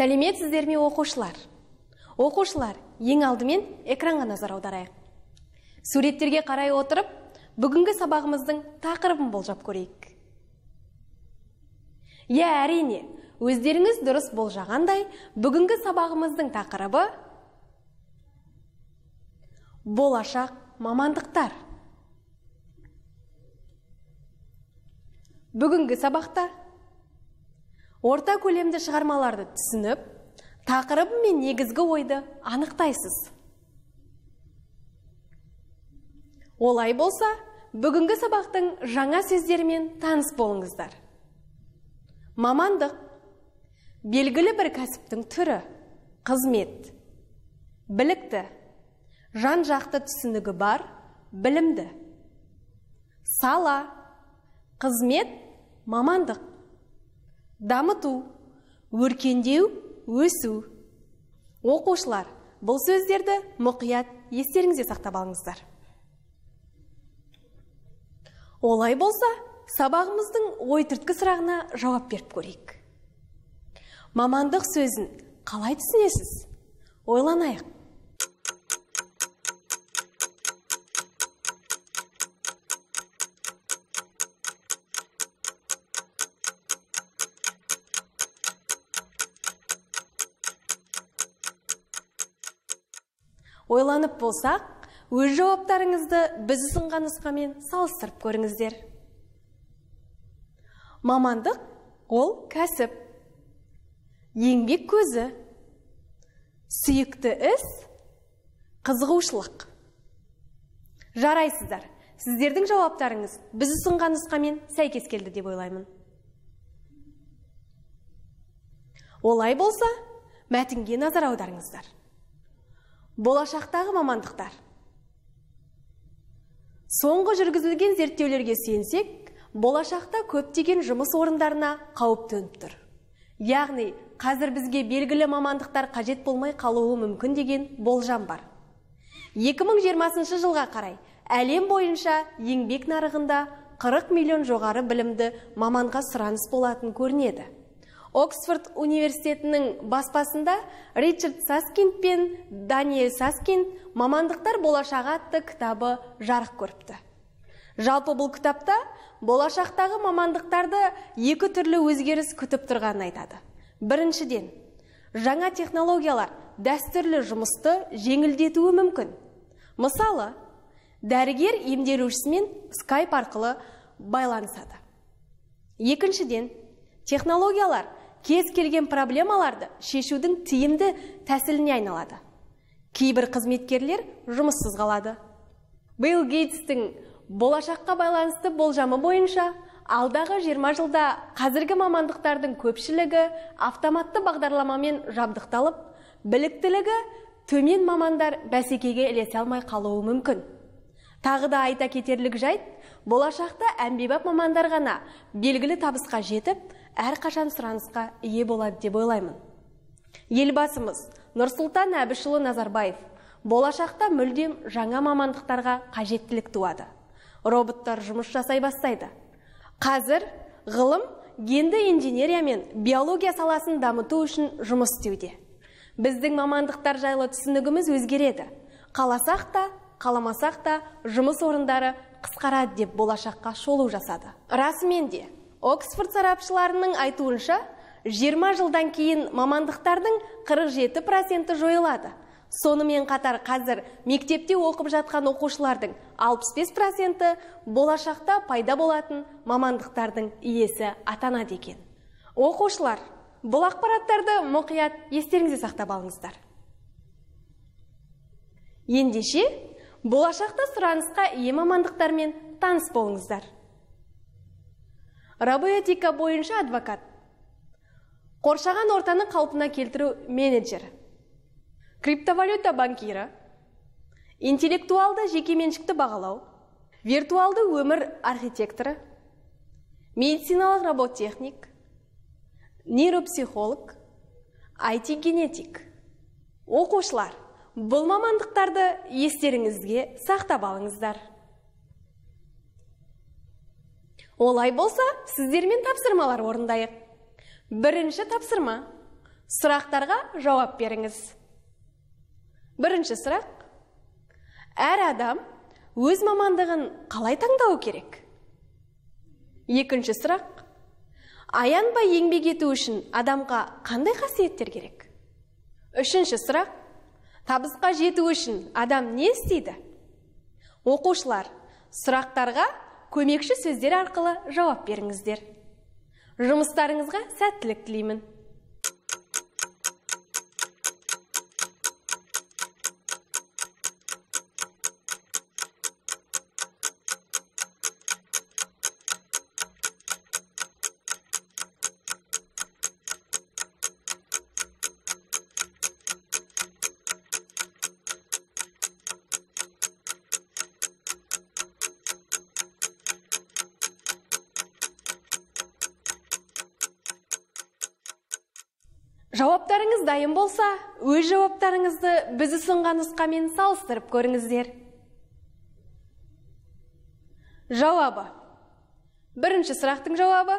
сәлеметсіздер ме оқушылар оқушылар ең алдымен экранға назар аударайық суреттерге қарай отырып бүгінгі сабағымыздың тақырыбын болжап көрейік иә әрине өздеріңіз дұрыс болжағандай бүгінгі сабағымыздың тақырыбы болашақ мамандықтар бүгінгі сабақта орта көлемді шығармаларды түсініп тақырып мен негізгі ойды анықтайсыз олай болса бүгінгі сабақтың жаңа сөздерімен таныс болыңыздар мамандық белгілі бір кәсіптің түрі қызмет білікті жан жақты түсінігі бар білімді сала қызмет мамандық дамыту өркендеу өсу оқушылар бұл сөздерді мұқият естеріңізде сақтап алыңыздар олай болса сабағымыздың ой түрткі сұрағына жауап беріп көрейік мамандық сөзін қалай түсінесіз ойланайық ойланып болсақ өз жауаптарыңызды біз ұсынған нұсқамен салыстырып көріңіздер мамандық ол кәсіп еңбек көзі сүйікті іс қызығушылық жарайсыздар сіздердің жауаптарыңыз біз ұсынған нұсқамен сәйкес келді деп ойлаймын олай болса мәтінге назар аударыңыздар болашақтағы мамандықтар соңғы жүргізілген зерттеулерге сенсек болашақта көптеген жұмыс орындарына қауіп төніп тұр яғни қазір бізге белгілі мамандықтар қажет болмай қалуы мүмкін деген болжам бар 2020 жылға қарай әлем бойынша еңбек нарығында 40 миллион жоғары білімді маманға сұраныс болатын көрінеді Оксфорд университетінің баспасында Ричард Саскинд пен Даниэль Саскинд мамандықтар болашағы атты кітабы жарық көріпті. Жалпы бұл кітапта болашақтағы мамандықтарды екі түрлі өзгеріс күтіп тұрған айтады. Біріншіден, жаңа технологиялар дәстүрлі жұмысты жеңілдетуі мүмкін. Мысалы, дәрігер емделушісімен скайп арқылы байланысады. Екіншіден, технологиялар кез келген проблемаларды шешудің тиімді тәсіліне айналады кейбір қызметкерлер жұмыссыз қалады билл гейтстің болашаққа байланысты болжамы бойынша алдағы 20 жылда қазіргі мамандықтардың көпшілігі автоматты бағдарламамен жабдықталып біліктілігі төмен мамандар бәсекеге ілесе алмай қалуы мүмкін тағы да айта кетерлік жайт болашақта әмбебап мамандар ғана белгілі табысқа жетіп әрқашан сұранысқа ие болады деп ойлаймын елбасымыз нұрсұлтан әбішұлы назарбаев болашақта мүлдем жаңа мамандықтарға қажеттілік туады роботтар жұмыс жасай бастайды қазір ғылым генді инженерия мен биология саласын дамыту үшін жұмыс істеуде біздің мамандықтар жайлы түсінігіміз өзгереді қаласақ та қаламасақ та жұмыс орындары қысқарады деп болашаққа шолу жасады расымен де Оксфорд сарапшыларының айтуынша, 20 жылдан кейін мамандықтардың 47 жойылады. Сонымен қатар қазір мектепте оқып жатқан оқушылардың 65 болашақта пайда болатын мамандықтардың иесі атанады екен. Оқушылар, бұл ақпараттарды мұқият естеріңізде сақтап алыңыздар. Ендеше, болашақта сұранысқа ие мамандықтармен таныс болыңыздар рабы бойынша адвокат қоршаған ортаны қалпына келтіру менеджері криптовалюта банкирі интеллектуалды жекеменшікті бағалау виртуалды өмір архитекторы медициналық роботехник нейропсихолог айти генетик оқушылар бұл мамандықтарды естеріңізге сақтап алыңыздар олай болса сіздермен тапсырмалар орындайық бірінші тапсырма сұрақтарға жауап беріңіз бірінші сұрақ әр адам өз мамандығын қалай таңдау керек екінші сұрақ аянбай еңбек ету үшін адамға қандай қасиеттер керек үшінші сұрақ табысқа жету үшін адам не істейді оқушылар сұрақтарға көмекші сөздер арқылы жауап беріңіздер жұмыстарыңызға сәттілік тілеймін жауаптарыңыз дайын болса өз жауаптарыңызды біз ұсынған ұсқамен салыстырып көріңіздер жауабы бірінші сұрақтың жауабы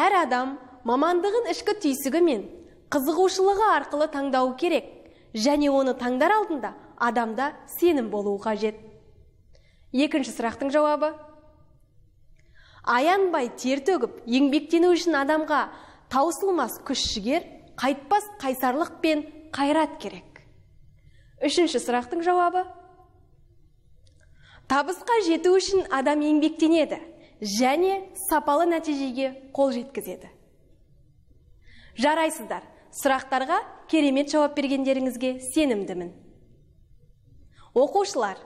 әр адам мамандығын ішкі түйсігі мен қызығушылығы арқылы таңдауы керек және оны таңдар алдында адамда сенім болуы қажет екінші сұрақтың жауабы аянбай тер төгіп еңбектену үшін адамға таусылмас күш жігер қайтпас қайсарлық пен қайрат керек үшінші сұрақтың жауабы табысқа жету үшін адам еңбектенеді және сапалы нәтижеге қол жеткізеді жарайсыздар сұрақтарға керемет жауап бергендеріңізге сенімдімін оқушылар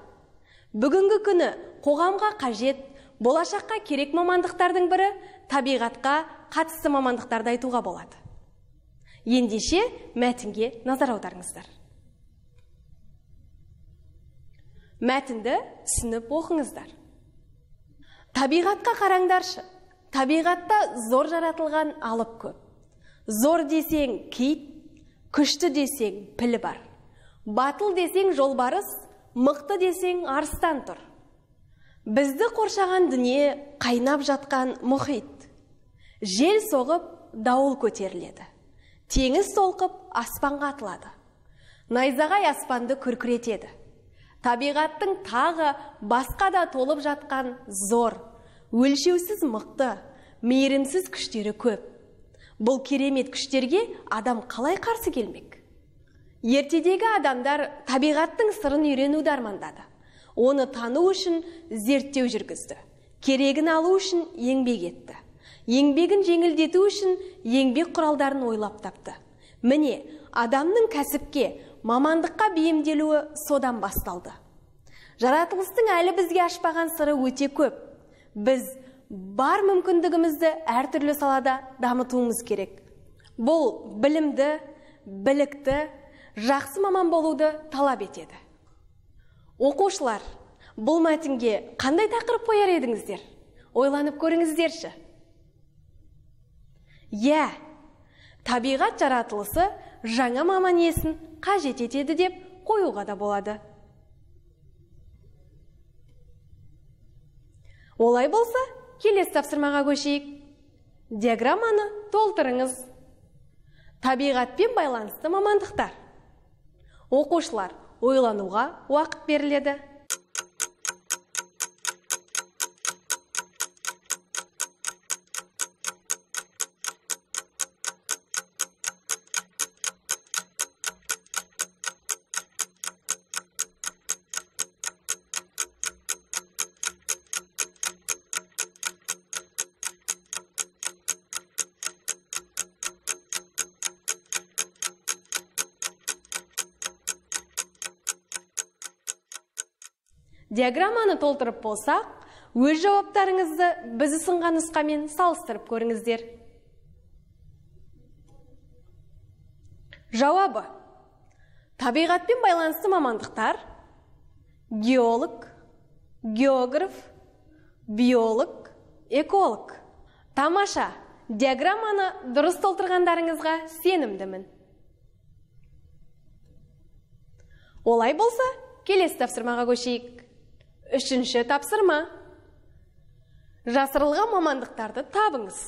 бүгінгі күні қоғамға қажет болашаққа керек мамандықтардың бірі табиғатқа қатысты мамандықтарды айтуға болады ендеше мәтінге назар аударыңыздар мәтінді түсініп оқыңыздар табиғатқа қараңдаршы табиғатта зор жаратылған алып көп зор десең кит күшті десең пілі бар батыл десең жолбарыс мықты десең арыстан тұр бізді қоршаған дүние қайнап жатқан мұхит жел соғып дауыл көтеріледі теңіз толқып аспанға атылады найзағай аспанды күркіретеді табиғаттың тағы басқа да толып жатқан зор өлшеусіз мықты мейірімсіз күштері көп бұл керемет күштерге адам қалай қарсы келмек ертедегі адамдар табиғаттың сырын үйренуді армандады оны тану үшін зерттеу жүргізді керегін алу үшін еңбек етті еңбегін жеңілдету үшін еңбек құралдарын ойлап тапты міне адамның кәсіпке мамандыққа бейімделуі содан басталды жаратылыстың әлі бізге ашпаған сыры өте көп біз бар мүмкіндігімізді әртүрлі салада дамытуымыз керек бұл білімді білікті жақсы маман болуды талап етеді оқушылар бұл мәтінге қандай тақырып қояр едіңіздер ойланып көріңіздерші иә табиғат жаратылысы жаңа маман иесін қажет етеді деп қоюға да болады олай болса келесі тапсырмаға көшейік диаграмманы толтырыңыз табиғатпен байланысты мамандықтар оқушылар ойлануға уақыт беріледі диаграмманы толтырып болсақ өз жауаптарыңызды біз ұсынған нұсқамен салыстырып көріңіздер жауабы табиғатпен байланысты мамандықтар геолог географ биолог эколог тамаша диаграмманы дұрыс толтырғандарыңызға сенімдімін олай болса келесі тапсырмаға көшейік үшінші тапсырма жасырылған мамандықтарды табыңыз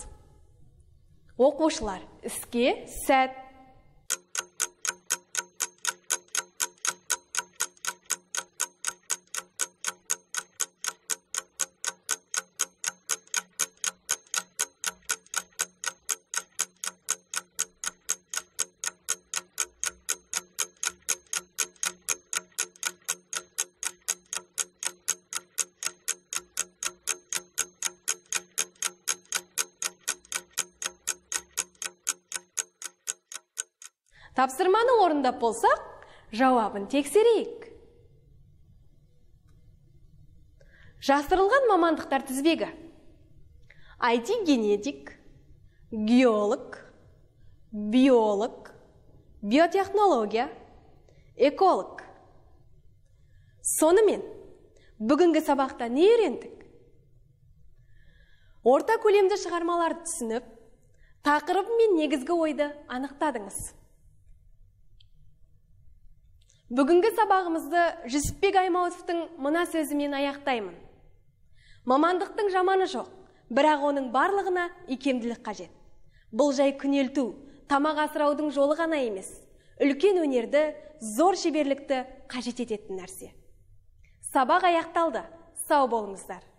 оқушылар іске сәт тапсырманы орындап болсақ жауабын тексерейік жасырылған мамандықтар тізбегі IT генетик геолог биолог биотехнология эколог сонымен бүгінгі сабақта не үйрендік орта көлемді шығармаларды түсініп тақырып мен негізгі ойды анықтадыңыз бүгінгі сабағымызды жүсіпбек аймауытовтың мына сөзімен аяқтаймын мамандықтың жаманы жоқ бірақ оның барлығына икемділік қажет бұл жай күнелту тамақ асыраудың жолы ғана емес үлкен өнерді зор шеберлікті қажет ететін нәрсе сабақ аяқталды сау болыңыздар